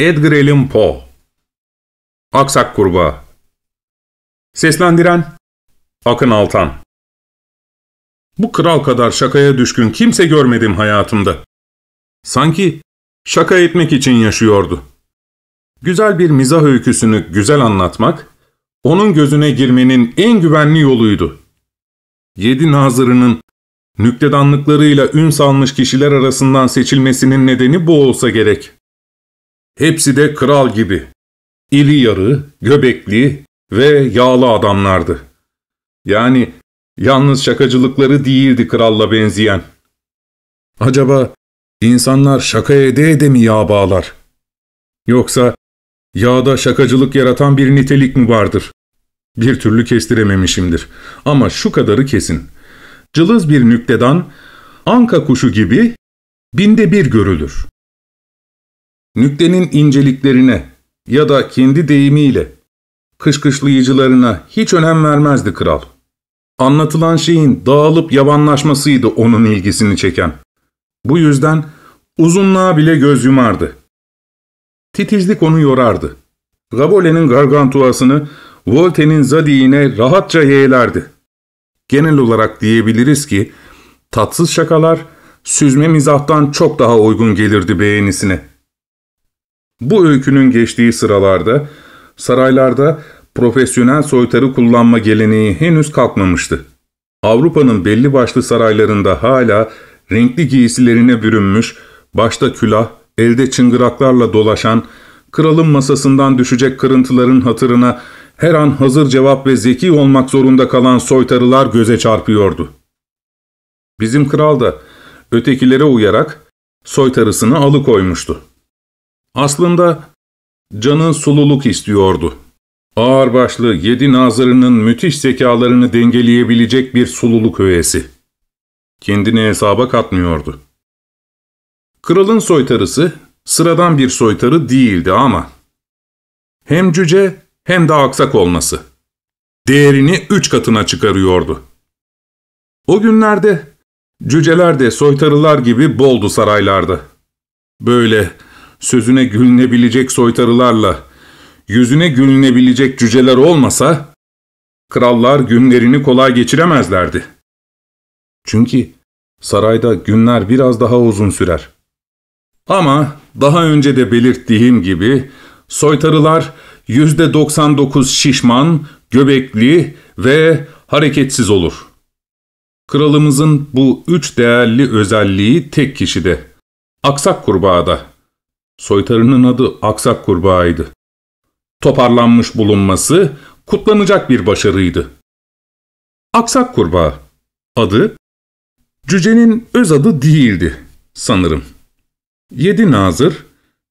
Edgar Allan Poe Aksak Kurbağa Seslendiren Akın Altan Bu kral kadar şakaya düşkün kimse görmedim hayatımda. Sanki şaka etmek için yaşıyordu. Güzel bir mizah öyküsünü güzel anlatmak, onun gözüne girmenin en güvenli yoluydu. Yedi nazırının nüktedanlıklarıyla ün salmış kişiler arasından seçilmesinin nedeni bu olsa gerek. Hepsi de kral gibi. İli yarı, göbekli ve yağlı adamlardı. Yani yalnız şakacılıkları değildi kralla benzeyen. Acaba insanlar şaka ede ede mi yağ bağlar? Yoksa yağda şakacılık yaratan bir nitelik mi vardır? Bir türlü kestirememişimdir. Ama şu kadarı kesin. Cılız bir nükledan, anka kuşu gibi binde bir görülür nüklenin inceliklerine ya da kendi deyimiyle kışkışlayıcılarına hiç önem vermezdi kral. Anlatılan şeyin dağılıp yabanlaşmasıydı onun ilgisini çeken. Bu yüzden uzunluğa bile göz yumardı. Titizlik onu yorardı. Gabole'nin gargantuasını Volte'nin zadiğine rahatça yeğlerdi. Genel olarak diyebiliriz ki tatsız şakalar süzme mizahtan çok daha uygun gelirdi beğenisine.'' Bu öykünün geçtiği sıralarda saraylarda profesyonel soytarı kullanma geleneği henüz kalkmamıştı. Avrupa'nın belli başlı saraylarında hala renkli giysilerine bürünmüş, başta külah, elde çıngıraklarla dolaşan, kralın masasından düşecek kırıntıların hatırına her an hazır cevap ve zeki olmak zorunda kalan soytarılar göze çarpıyordu. Bizim kral da ötekilere uyarak soytarısını alıkoymuştu. Aslında canın sululuk istiyordu. Ağırbaşlı yedi nazırının müthiş zekalarını dengeleyebilecek bir sululuk öğesi. Kendini hesaba katmıyordu. Kralın soytarısı sıradan bir soytarı değildi ama hem cüce hem de aksak olması değerini üç katına çıkarıyordu. O günlerde cüceler de soytarılar gibi boldu saraylarda. Böyle sözüne gülünebilecek soytarılarla, yüzüne gülünebilecek cüceler olmasa, krallar günlerini kolay geçiremezlerdi. Çünkü sarayda günler biraz daha uzun sürer. Ama daha önce de belirttiğim gibi soytarılar yüzde %99 şişman, göbekli ve hareketsiz olur. Kralımızın bu üç değerli özelliği tek kişide, aksak kurbağada. Soytarının adı Aksak Kurbağa'ydı. Toparlanmış bulunması kutlanacak bir başarıydı. Aksak Kurbağa adı Cüce'nin öz adı değildi sanırım. Yedi nazır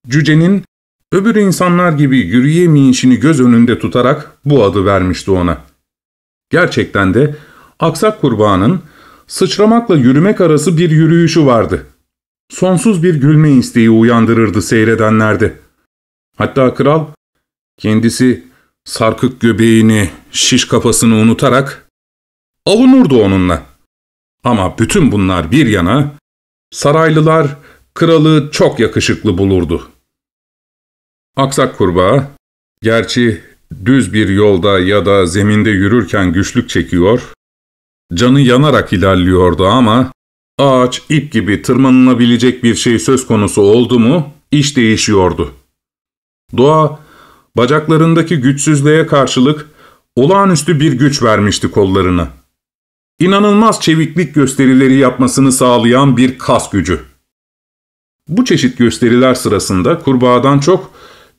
Cüce'nin öbür insanlar gibi yürüyemeyişini göz önünde tutarak bu adı vermişti ona. Gerçekten de Aksak Kurbağa'nın sıçramakla yürümek arası bir yürüyüşü vardı sonsuz bir gülme isteği uyandırırdı seyredenlerde. Hatta kral kendisi sarkık göbeğini, şiş kafasını unutarak avunurdu onunla. Ama bütün bunlar bir yana saraylılar kralı çok yakışıklı bulurdu. Aksak kurbağa, gerçi düz bir yolda ya da zeminde yürürken güçlük çekiyor, canı yanarak ilerliyordu ama ağaç ip gibi tırmanılabilecek bir şey söz konusu oldu mu iş değişiyordu. Doğa bacaklarındaki güçsüzlüğe karşılık olağanüstü bir güç vermişti kollarına. İnanılmaz çeviklik gösterileri yapmasını sağlayan bir kas gücü. Bu çeşit gösteriler sırasında kurbağadan çok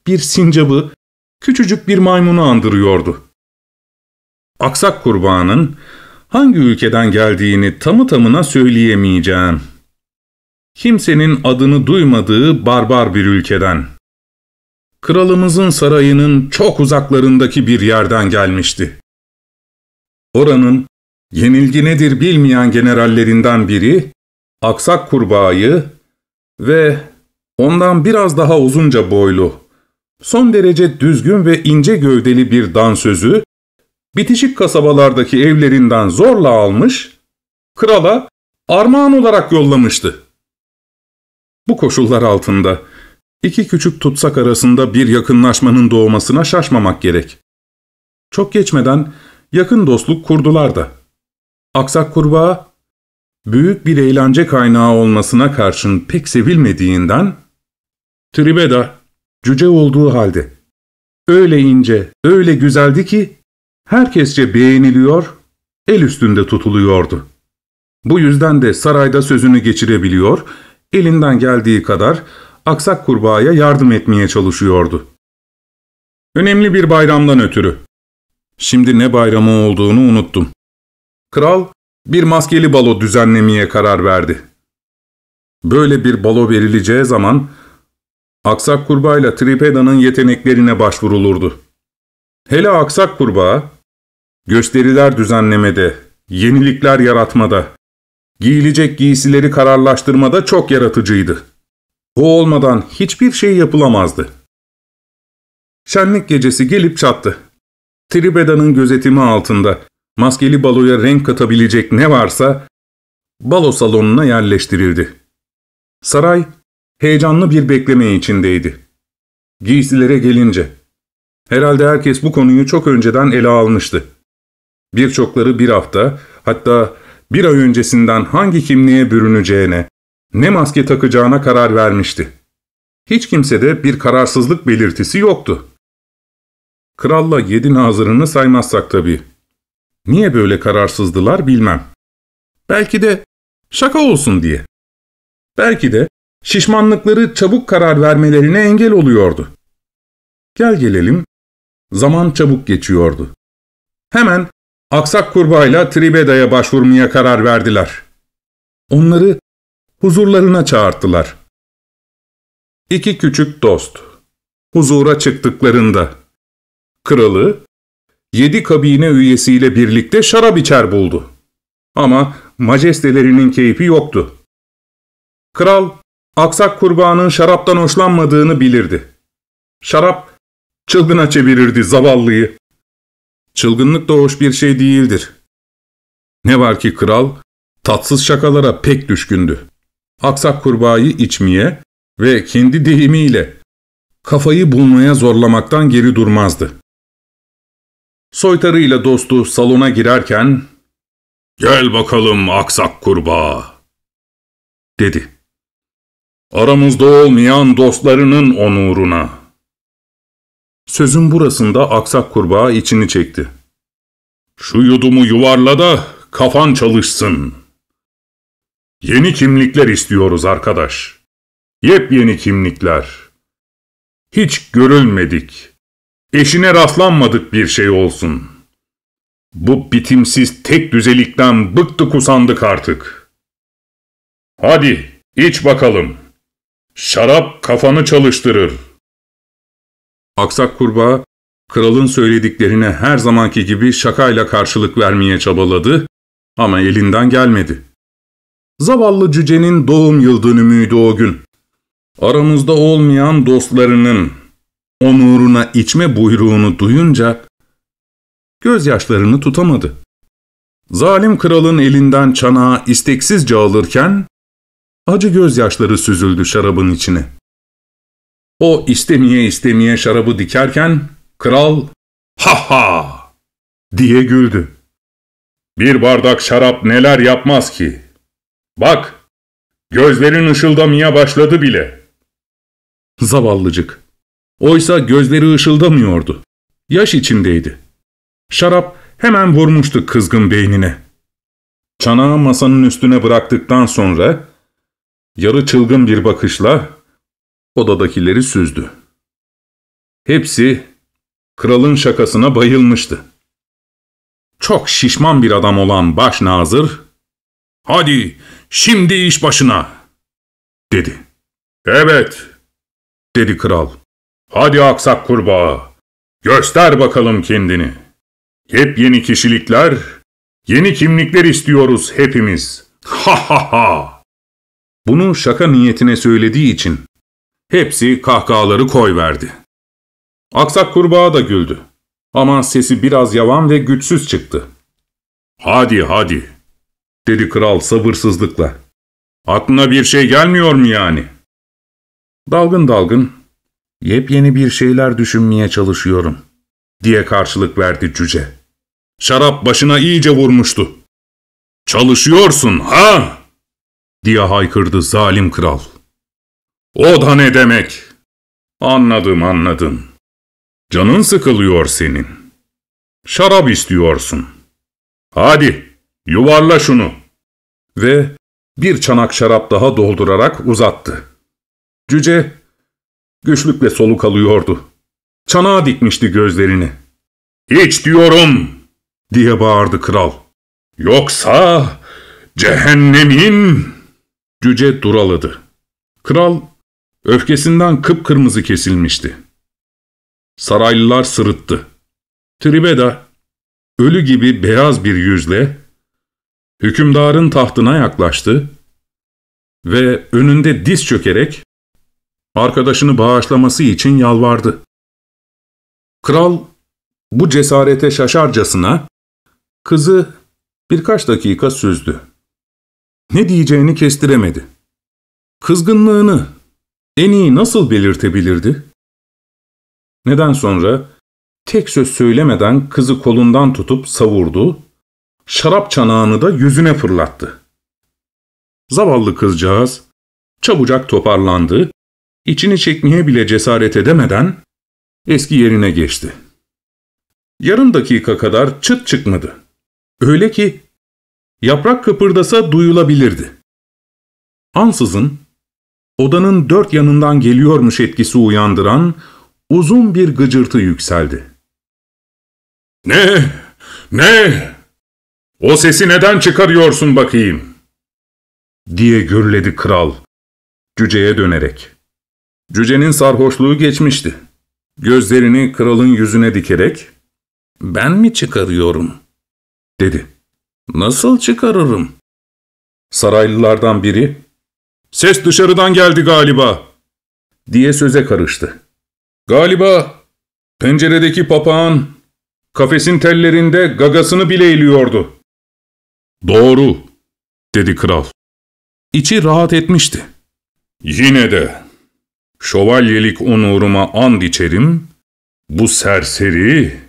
bir sincabı, küçücük bir maymunu andırıyordu. Aksak kurbağanın hangi ülkeden geldiğini tamı tamına söyleyemeyeceğim. Kimsenin adını duymadığı barbar bir ülkeden. Kralımızın sarayının çok uzaklarındaki bir yerden gelmişti. Oranın yenilgi nedir bilmeyen generallerinden biri, aksak kurbağayı ve ondan biraz daha uzunca boylu, son derece düzgün ve ince gövdeli bir dansözü bitişik kasabalardaki evlerinden zorla almış, krala armağan olarak yollamıştı. Bu koşullar altında iki küçük tutsak arasında bir yakınlaşmanın doğmasına şaşmamak gerek. Çok geçmeden yakın dostluk kurdular da. Aksak kurbağa, büyük bir eğlence kaynağı olmasına karşın pek sevilmediğinden, Tribeda, cüce olduğu halde, öyle ince, öyle güzeldi ki herkesçe beğeniliyor, el üstünde tutuluyordu. Bu yüzden de sarayda sözünü geçirebiliyor, elinden geldiği kadar aksak kurbağaya yardım etmeye çalışıyordu. Önemli bir bayramdan ötürü. Şimdi ne bayramı olduğunu unuttum. Kral bir maskeli balo düzenlemeye karar verdi. Böyle bir balo verileceği zaman aksak kurbağayla Tripeda'nın yeteneklerine başvurulurdu. Hele aksak kurbağa Gösteriler düzenlemede, yenilikler yaratmada, giyilecek giysileri kararlaştırmada çok yaratıcıydı. Bu olmadan hiçbir şey yapılamazdı. Şenlik gecesi gelip çattı. Tribeda'nın gözetimi altında maskeli baloya renk katabilecek ne varsa balo salonuna yerleştirildi. Saray heyecanlı bir bekleme içindeydi. Giysilere gelince, herhalde herkes bu konuyu çok önceden ele almıştı. Birçokları bir hafta, hatta bir ay öncesinden hangi kimliğe bürüneceğine, ne maske takacağına karar vermişti. Hiç kimsede bir kararsızlık belirtisi yoktu. Kralla yedi nazırını saymazsak tabii. Niye böyle kararsızdılar bilmem. Belki de şaka olsun diye. Belki de şişmanlıkları çabuk karar vermelerine engel oluyordu. Gel gelelim, zaman çabuk geçiyordu. Hemen Aksak kurbağayla Tribeda'ya başvurmaya karar verdiler. Onları huzurlarına çağırttılar. İki küçük dost huzura çıktıklarında kralı yedi kabine üyesiyle birlikte şarap içer buldu. Ama majestelerinin keyfi yoktu. Kral aksak kurbağanın şaraptan hoşlanmadığını bilirdi. Şarap çılgına çevirirdi zavallıyı. Çılgınlık da hoş bir şey değildir. Ne var ki kral, tatsız şakalara pek düşkündü. Aksak kurbağayı içmeye ve kendi deyimiyle kafayı bulmaya zorlamaktan geri durmazdı. Soytarıyla dostu salona girerken ''Gel bakalım aksak kurbağa'' dedi. ''Aramızda olmayan dostlarının onuruna.'' Sözün burasında aksak kurbağa içini çekti. ''Şu yudumu yuvarla da kafan çalışsın.'' ''Yeni kimlikler istiyoruz arkadaş. Yepyeni kimlikler. Hiç görülmedik. Eşine rastlanmadık bir şey olsun.'' Bu bitimsiz tek düzelikten bıktık usandık artık. Hadi iç bakalım. Şarap kafanı çalıştırır.'' Aksak kurbağa, kralın söylediklerine her zamanki gibi şakayla karşılık vermeye çabaladı ama elinden gelmedi. Zavallı cücenin doğum yıl o gün. Aramızda olmayan dostlarının onuruna içme buyruğunu duyunca gözyaşlarını tutamadı. Zalim kralın elinden çanağı isteksizce alırken acı gözyaşları süzüldü şarabın içine. O istemeye istemeye şarabı dikerken kral ha ha diye güldü. Bir bardak şarap neler yapmaz ki? Bak, gözlerin ışıldamaya başladı bile. Zavallıcık. Oysa gözleri ışıldamıyordu. Yaş içindeydi. Şarap hemen vurmuştu kızgın beynine. Çanağı masanın üstüne bıraktıktan sonra yarı çılgın bir bakışla Odadakileri süzdü. Hepsi kralın şakasına bayılmıştı. Çok şişman bir adam olan baş nazır, ''Hadi şimdi iş başına!'' dedi. ''Evet!'' dedi kral. ''Hadi aksak kurbağa, göster bakalım kendini. Hep yeni kişilikler, yeni kimlikler istiyoruz hepimiz. Ha ha ha!'' Bunu şaka niyetine söylediği için Hepsi kahkahaları koyverdi. Aksak kurbağa da güldü. Ama sesi biraz yavan ve güçsüz çıktı. ''Hadi hadi'' dedi kral sabırsızlıkla. ''Aklına bir şey gelmiyor mu yani?'' Dalgın dalgın, ''Yepyeni bir şeyler düşünmeye çalışıyorum.'' diye karşılık verdi cüce. Şarap başına iyice vurmuştu. ''Çalışıyorsun ha?'' diye haykırdı zalim kral. O da ne demek? Anladım anladım. Canın sıkılıyor senin. Şarap istiyorsun. Hadi yuvarla şunu. Ve bir çanak şarap daha doldurarak uzattı. Cüce güçlükle soluk alıyordu. Çanağa dikmişti gözlerini. ''İç diyorum!'' diye bağırdı kral. ''Yoksa cehennemin...'' Cüce duraladı. Kral Öfkesinden kıpkırmızı kesilmişti. Saraylılar sırıttı. Tribeda, ölü gibi beyaz bir yüzle, hükümdarın tahtına yaklaştı ve önünde diz çökerek arkadaşını bağışlaması için yalvardı. Kral bu cesarete şaşarcasına kızı birkaç dakika süzdü. Ne diyeceğini kestiremedi. Kızgınlığını en iyi nasıl belirtebilirdi? Neden sonra tek söz söylemeden kızı kolundan tutup savurdu, şarap çanağını da yüzüne fırlattı. Zavallı kızcağız çabucak toparlandı, içini çekmeye bile cesaret edemeden eski yerine geçti. Yarım dakika kadar çıt çıkmadı. Öyle ki yaprak kıpırdasa duyulabilirdi. Ansızın odanın dört yanından geliyormuş etkisi uyandıran uzun bir gıcırtı yükseldi. ''Ne? Ne? O sesi neden çıkarıyorsun bakayım?'' diye gürledi kral, cüceye dönerek. Cücenin sarhoşluğu geçmişti. Gözlerini kralın yüzüne dikerek, ''Ben mi çıkarıyorum?'' dedi. ''Nasıl çıkarırım?'' Saraylılardan biri, Ses dışarıdan geldi galiba. Diye söze karıştı. Galiba penceredeki papağan kafesin tellerinde gagasını bile eğiliyordu. Doğru, dedi kral. İçi rahat etmişti. Yine de şövalyelik onuruma and içerim, bu serseri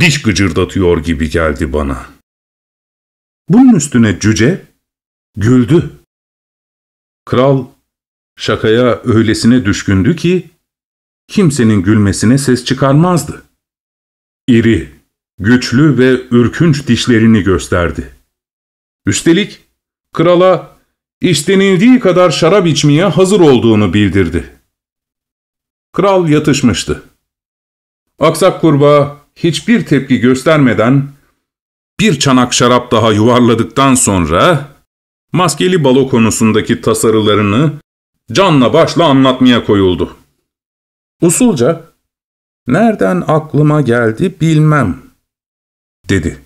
diş gıcırdatıyor gibi geldi bana. Bunun üstüne cüce güldü. Kral şakaya öylesine düşkündü ki kimsenin gülmesine ses çıkarmazdı. İri, güçlü ve ürkünç dişlerini gösterdi. Üstelik krala istenildiği kadar şarap içmeye hazır olduğunu bildirdi. Kral yatışmıştı. Aksak kurbağa hiçbir tepki göstermeden bir çanak şarap daha yuvarladıktan sonra maskeli balo konusundaki tasarılarını canla başla anlatmaya koyuldu. Usulca, ''Nereden aklıma geldi bilmem.'' dedi.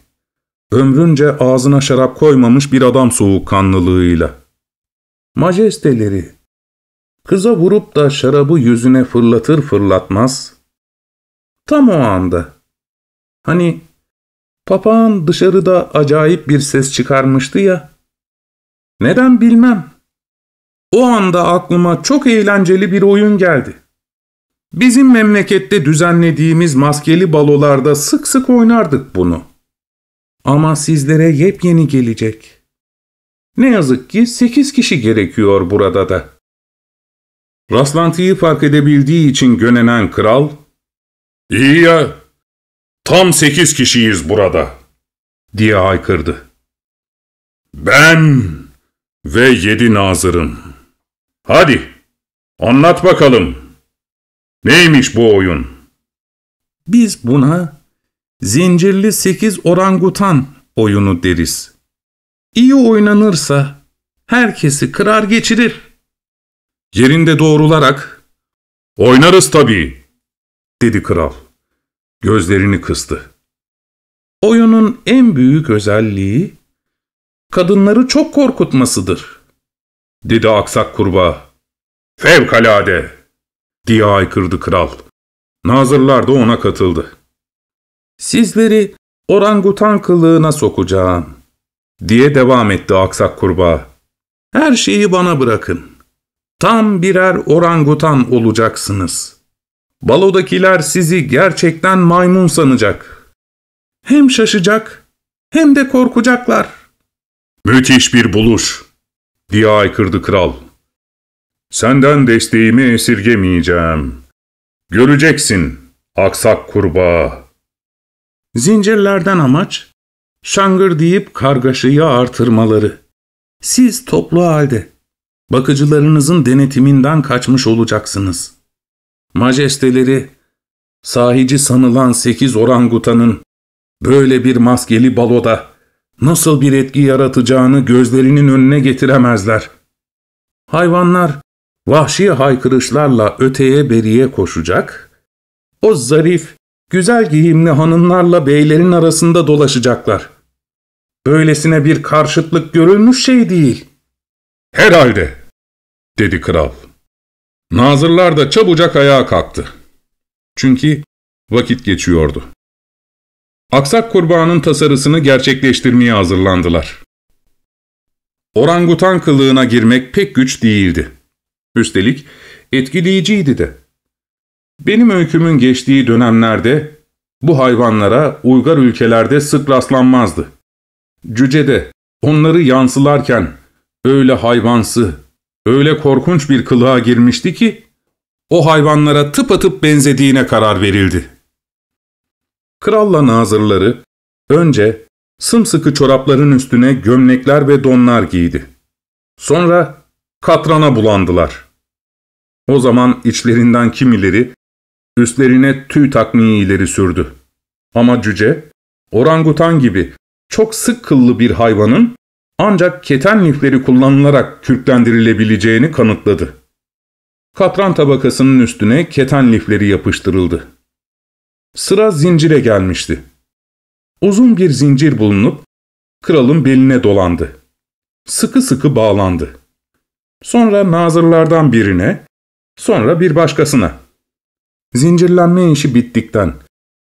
Ömrünce ağzına şarap koymamış bir adam soğukkanlılığıyla. Majesteleri, kıza vurup da şarabı yüzüne fırlatır fırlatmaz, tam o anda, hani papağan dışarıda acayip bir ses çıkarmıştı ya, neden bilmem. O anda aklıma çok eğlenceli bir oyun geldi. Bizim memlekette düzenlediğimiz maskeli balolarda sık sık oynardık bunu. Ama sizlere yepyeni gelecek. Ne yazık ki sekiz kişi gerekiyor burada da. Rastlantıyı fark edebildiği için gönenen kral, ''İyi ya, tam sekiz kişiyiz burada.'' diye haykırdı. ''Ben...'' ve yedi nazırım. Hadi, anlat bakalım. Neymiş bu oyun? Biz buna zincirli sekiz orangutan oyunu deriz. İyi oynanırsa herkesi kırar geçirir. Yerinde doğrularak ''Oynarız tabii'' dedi kral. Gözlerini kıstı. Oyunun en büyük özelliği kadınları çok korkutmasıdır. Dedi aksak kurbağa. Fevkalade! diye aykırdı kral. Nazırlar da ona katıldı. Sizleri orangutan kılığına sokacağım diye devam etti aksak kurbağa. Her şeyi bana bırakın. Tam birer orangutan olacaksınız. Balodakiler sizi gerçekten maymun sanacak. Hem şaşacak hem de korkacaklar. Müthiş bir buluş diye aykırdı kral. Senden desteğimi esirgemeyeceğim. Göreceksin aksak kurbağa. Zincirlerden amaç şangır deyip kargaşayı artırmaları. Siz toplu halde bakıcılarınızın denetiminden kaçmış olacaksınız. Majesteleri, sahici sanılan sekiz orangutanın böyle bir maskeli baloda nasıl bir etki yaratacağını gözlerinin önüne getiremezler. Hayvanlar vahşi haykırışlarla öteye beriye koşacak, o zarif, güzel giyimli hanımlarla beylerin arasında dolaşacaklar. Böylesine bir karşıtlık görülmüş şey değil. Herhalde, dedi kral. Nazırlar da çabucak ayağa kalktı. Çünkü vakit geçiyordu. Aksak kurbağanın tasarısını gerçekleştirmeye hazırlandılar. Orangutan kılığına girmek pek güç değildi. Üstelik etkileyiciydi de. Benim öykümün geçtiği dönemlerde bu hayvanlara uygar ülkelerde sık rastlanmazdı. Cücede onları yansılarken öyle hayvansı, öyle korkunç bir kılığa girmişti ki o hayvanlara tıpatıp benzediğine karar verildi.'' Kralla nazırları önce sımsıkı çorapların üstüne gömlekler ve donlar giydi. Sonra katrana bulandılar. O zaman içlerinden kimileri üstlerine tüy takmayı ileri sürdü. Ama cüce, orangutan gibi çok sık kıllı bir hayvanın ancak keten lifleri kullanılarak kürklendirilebileceğini kanıtladı. Katran tabakasının üstüne keten lifleri yapıştırıldı. Sıra zincire gelmişti. Uzun bir zincir bulunup kralın beline dolandı. Sıkı sıkı bağlandı. Sonra nazırlardan birine, sonra bir başkasına. Zincirlenme işi bittikten,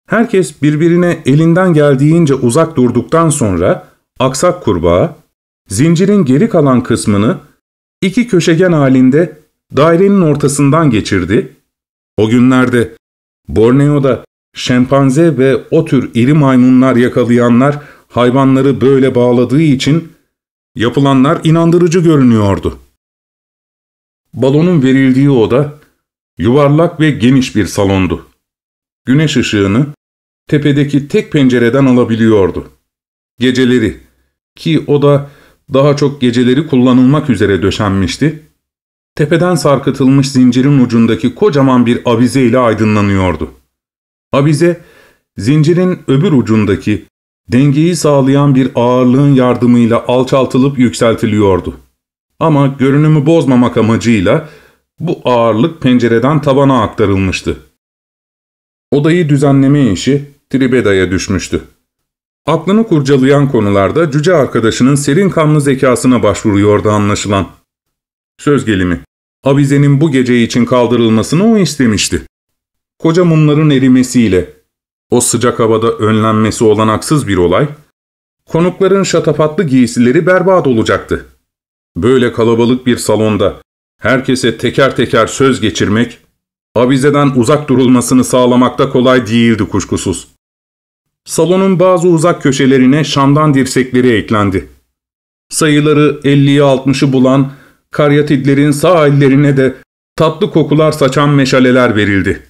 herkes birbirine elinden geldiğince uzak durduktan sonra aksak kurbağa, zincirin geri kalan kısmını iki köşegen halinde dairenin ortasından geçirdi. O günlerde Borneo'da Şempanze ve o tür iri maymunlar yakalayanlar hayvanları böyle bağladığı için yapılanlar inandırıcı görünüyordu. Balonun verildiği oda yuvarlak ve geniş bir salondu. Güneş ışığını tepedeki tek pencereden alabiliyordu. Geceleri ki o da daha çok geceleri kullanılmak üzere döşenmişti, tepeden sarkıtılmış zincirin ucundaki kocaman bir avize ile aydınlanıyordu. Abize, zincirin öbür ucundaki dengeyi sağlayan bir ağırlığın yardımıyla alçaltılıp yükseltiliyordu. Ama görünümü bozmamak amacıyla bu ağırlık pencereden tabana aktarılmıştı. Odayı düzenleme işi Tribeda'ya düşmüştü. Aklını kurcalayan konularda cüce arkadaşının serin kanlı zekasına başvuruyordu anlaşılan. Söz gelimi, avizenin bu gece için kaldırılmasını o istemişti koca mumların erimesiyle, o sıcak havada önlenmesi olanaksız bir olay, konukların şatafatlı giysileri berbat olacaktı. Böyle kalabalık bir salonda herkese teker teker söz geçirmek, avizeden uzak durulmasını sağlamakta kolay değildi kuşkusuz. Salonun bazı uzak köşelerine şamdan dirsekleri eklendi. Sayıları 50'yi 60'ı bulan karyatidlerin sağ ellerine de tatlı kokular saçan meşaleler verildi.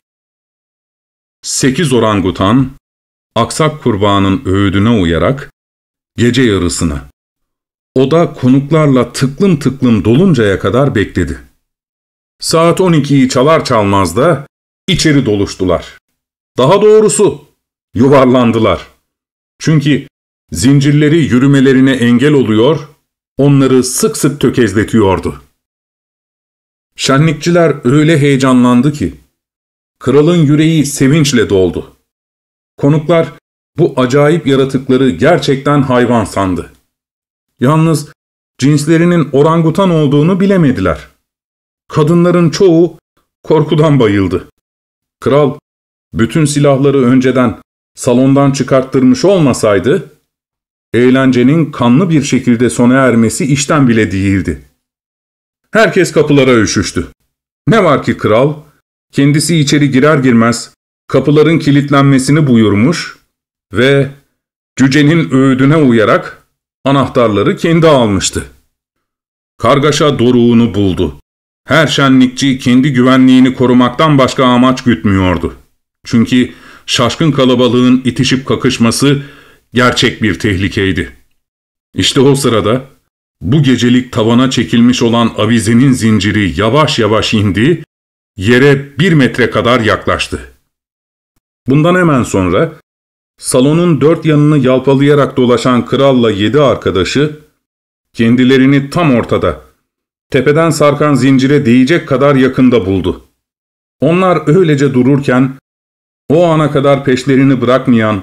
Sekiz orangutan, aksak kurbağanın öğüdüne uyarak gece yarısını, oda konuklarla tıklım tıklım doluncaya kadar bekledi. Saat 12'yi çalar çalmaz da içeri doluştular. Daha doğrusu yuvarlandılar. Çünkü zincirleri yürümelerine engel oluyor, onları sık sık tökezletiyordu. Şenlikçiler öyle heyecanlandı ki, Kralın yüreği sevinçle doldu. Konuklar bu acayip yaratıkları gerçekten hayvan sandı. Yalnız cinslerinin orangutan olduğunu bilemediler. Kadınların çoğu korkudan bayıldı. Kral bütün silahları önceden salondan çıkarttırmış olmasaydı, eğlencenin kanlı bir şekilde sona ermesi işten bile değildi. Herkes kapılara üşüştü. Ne var ki kral kendisi içeri girer girmez kapıların kilitlenmesini buyurmuş ve cücenin öğüdüne uyarak anahtarları kendi almıştı. Kargaşa doruğunu buldu. Her şenlikçi kendi güvenliğini korumaktan başka amaç gütmüyordu. Çünkü şaşkın kalabalığın itişip kakışması gerçek bir tehlikeydi. İşte o sırada bu gecelik tavana çekilmiş olan avizenin zinciri yavaş yavaş indi yere bir metre kadar yaklaştı. Bundan hemen sonra salonun dört yanını yalpalayarak dolaşan kralla yedi arkadaşı kendilerini tam ortada, tepeden sarkan zincire değecek kadar yakında buldu. Onlar öylece dururken o ana kadar peşlerini bırakmayan,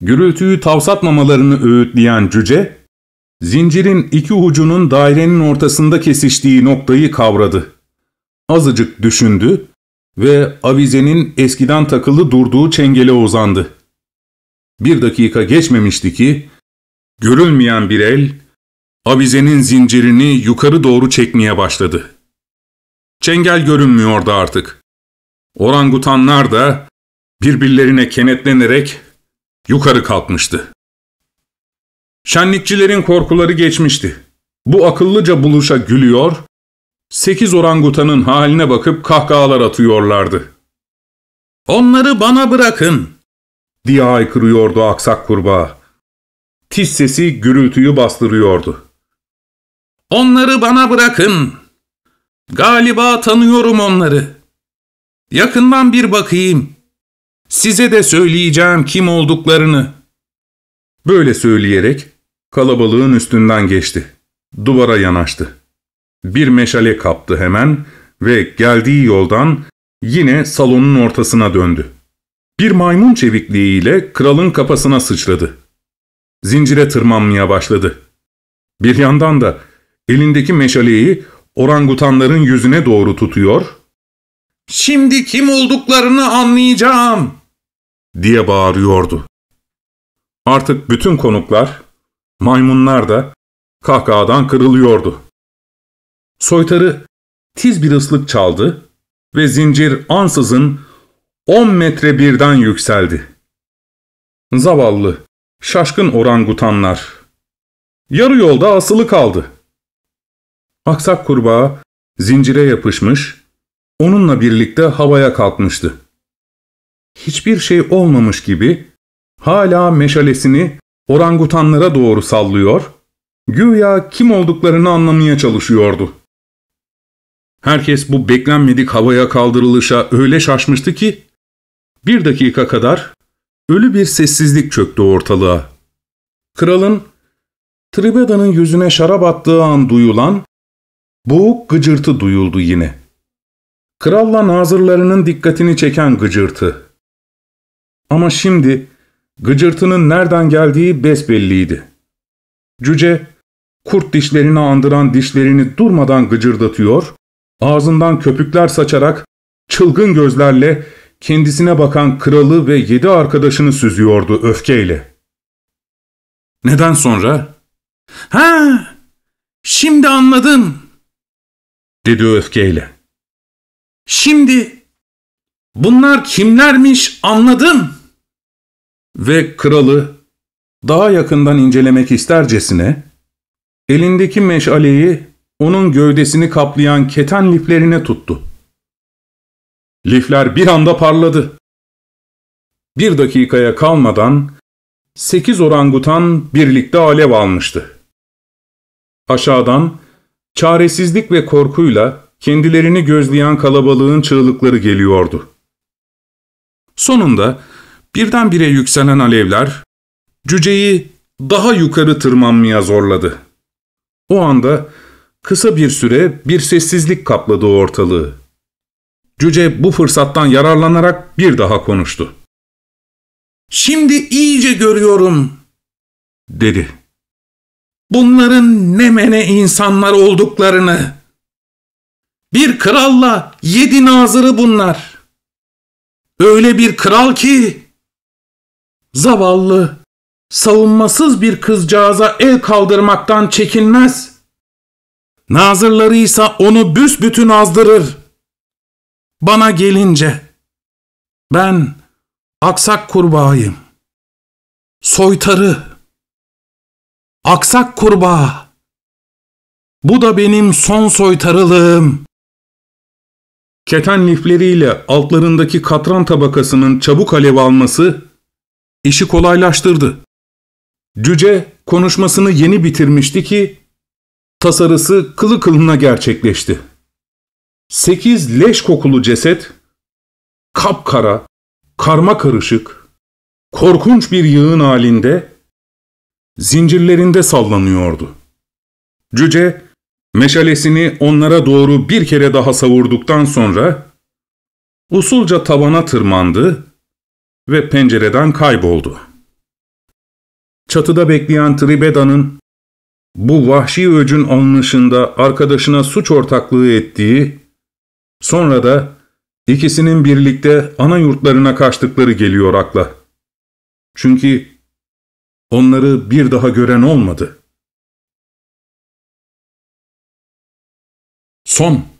gürültüyü tavsatmamalarını öğütleyen cüce, zincirin iki ucunun dairenin ortasında kesiştiği noktayı kavradı. Azıcık düşündü ve avizenin eskiden takılı durduğu çengele uzandı. Bir dakika geçmemişti ki, görülmeyen bir el, avizenin zincirini yukarı doğru çekmeye başladı. Çengel görünmüyordu artık. Orangutanlar da birbirlerine kenetlenerek yukarı kalkmıştı. Şenlikçilerin korkuları geçmişti. Bu akıllıca buluşa gülüyor, sekiz orangutanın haline bakıp kahkahalar atıyorlardı. ''Onları bana bırakın!'' diye haykırıyordu aksak kurbağa. Tiz sesi gürültüyü bastırıyordu. ''Onları bana bırakın! Galiba tanıyorum onları. Yakından bir bakayım. Size de söyleyeceğim kim olduklarını.'' Böyle söyleyerek kalabalığın üstünden geçti. Duvara yanaştı. Bir meşale kaptı hemen ve geldiği yoldan yine salonun ortasına döndü. Bir maymun çevikliğiyle kralın kafasına sıçradı. Zincire tırmanmaya başladı. Bir yandan da elindeki meşaleyi orangutanların yüzüne doğru tutuyor. ''Şimdi kim olduklarını anlayacağım!'' diye bağırıyordu. Artık bütün konuklar, maymunlar da kahkahadan kırılıyordu. Soytarı tiz bir ıslık çaldı ve zincir ansızın 10 metre birden yükseldi. Zavallı, şaşkın orangutanlar. Yarı yolda asılı kaldı. Aksak kurbağa zincire yapışmış, onunla birlikte havaya kalkmıştı. Hiçbir şey olmamış gibi hala meşalesini orangutanlara doğru sallıyor, güya kim olduklarını anlamaya çalışıyordu.'' Herkes bu beklenmedik havaya kaldırılışa öyle şaşmıştı ki, bir dakika kadar ölü bir sessizlik çöktü ortalığa. Kralın, Tribeda'nın yüzüne şarap attığı an duyulan, boğuk gıcırtı duyuldu yine. Kralla nazırlarının dikkatini çeken gıcırtı. Ama şimdi gıcırtının nereden geldiği besbelliydi. Cüce, kurt dişlerini andıran dişlerini durmadan gıcırdatıyor, ağzından köpükler saçarak çılgın gözlerle kendisine bakan kralı ve yedi arkadaşını süzüyordu öfkeyle. Neden sonra? Ha, şimdi anladım, dedi öfkeyle. Şimdi bunlar kimlermiş anladım. Ve kralı daha yakından incelemek istercesine elindeki meşaleyi onun gövdesini kaplayan keten liflerine tuttu. Lifler bir anda parladı. Bir dakikaya kalmadan sekiz orangutan birlikte alev almıştı. Aşağıdan çaresizlik ve korkuyla kendilerini gözleyen kalabalığın çığlıkları geliyordu. Sonunda birdenbire yükselen alevler cüceyi daha yukarı tırmanmaya zorladı. O anda Kısa bir süre bir sessizlik kapladı ortalığı. Cüce bu fırsattan yararlanarak bir daha konuştu. ''Şimdi iyice görüyorum.'' dedi. ''Bunların ne mene insanlar olduklarını. Bir kralla yedi nazırı bunlar. Öyle bir kral ki...'' Zavallı, savunmasız bir kızcağıza el kaldırmaktan çekinmez.'' Nazırlarıysa ise onu büsbütün azdırır. Bana gelince ben aksak kurbağayım. Soytarı. Aksak kurbağa. Bu da benim son soytarılığım. Keten lifleriyle altlarındaki katran tabakasının çabuk alev alması işi kolaylaştırdı. Cüce konuşmasını yeni bitirmişti ki tasarısı kılı kılına gerçekleşti. Sekiz leş kokulu ceset, kapkara, karma karışık, korkunç bir yığın halinde, zincirlerinde sallanıyordu. Cüce, meşalesini onlara doğru bir kere daha savurduktan sonra, usulca tabana tırmandı ve pencereden kayboldu. Çatıda bekleyen Tribeda'nın bu vahşi öcün anlaşında arkadaşına suç ortaklığı ettiği, sonra da ikisinin birlikte ana yurtlarına kaçtıkları geliyor akla. Çünkü onları bir daha gören olmadı. Son